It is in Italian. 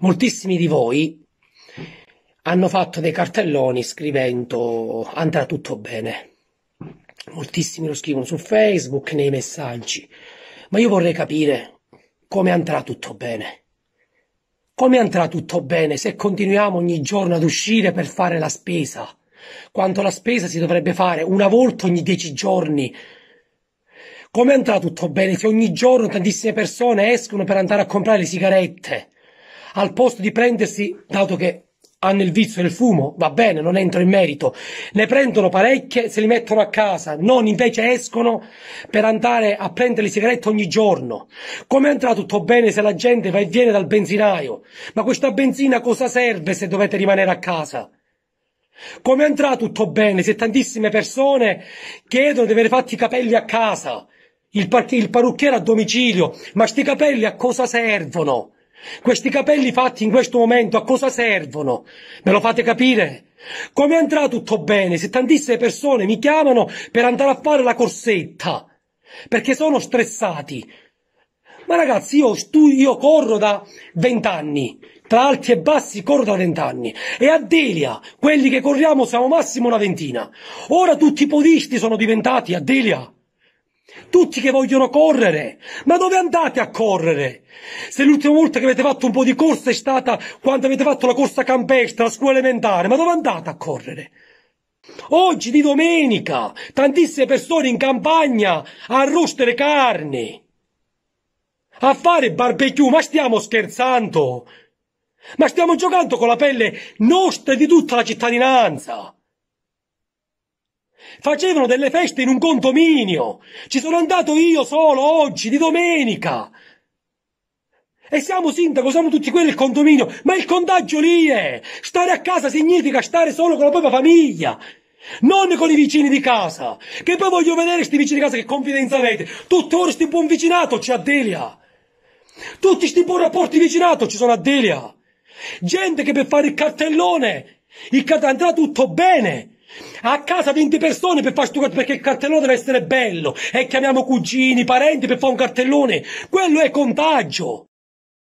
moltissimi di voi hanno fatto dei cartelloni scrivendo andrà tutto bene. Moltissimi lo scrivono su Facebook, nei messaggi. Ma io vorrei capire come andrà tutto bene. Come andrà tutto bene se continuiamo ogni giorno ad uscire per fare la spesa? Quanto la spesa si dovrebbe fare una volta ogni dieci giorni? Come andrà tutto bene se ogni giorno tantissime persone escono per andare a comprare le sigarette? al posto di prendersi, dato che hanno il vizio del fumo, va bene, non entro in merito, ne prendono parecchie, se li mettono a casa, non invece escono per andare a prendere le sigarette ogni giorno. Come andrà tutto bene se la gente va e viene dal benzinaio? Ma questa benzina cosa serve se dovete rimanere a casa? Come andrà tutto bene se tantissime persone chiedono di avere fatti i capelli a casa, il, par- il parrucchiere a domicilio, ma sti capelli a cosa servono? Questi capelli fatti in questo momento a cosa servono? Me lo fate capire? Come andrà tutto bene se tantissime persone mi chiamano per andare a fare la corsetta? Perché sono stressati. Ma ragazzi, io, io corro da vent'anni, tra alti e bassi corro da vent'anni. E a Delia, quelli che corriamo siamo massimo una ventina. Ora tutti i podisti sono diventati a Delia. Tutti che vogliono correre. Ma dove andate a correre? Se l'ultima volta che avete fatto un po' di corsa è stata quando avete fatto la corsa campestre, la scuola elementare, ma dove andate a correre? Oggi di domenica, tantissime persone in campagna a rostere carne, a fare barbecue, ma stiamo scherzando? Ma stiamo giocando con la pelle nostra e di tutta la cittadinanza. Facevano delle feste in un condominio. Ci sono andato io solo oggi, di domenica. E siamo sindaco, siamo tutti quelli del condominio. Ma il contagio lì è. Stare a casa significa stare solo con la propria famiglia. Non con i vicini di casa. Che poi voglio vedere questi vicini di casa che confidenza avete. Tutti ora sti buon vicinato c'è a Delia. Tutti sti buoni rapporti vicinato ci sono a Delia. Gente che per fare il cartellone, il cartellone andrà tutto bene a casa 20 persone per farci un perché il cartellone deve essere bello. E chiamiamo cugini, parenti per fare un cartellone. Quello è contagio.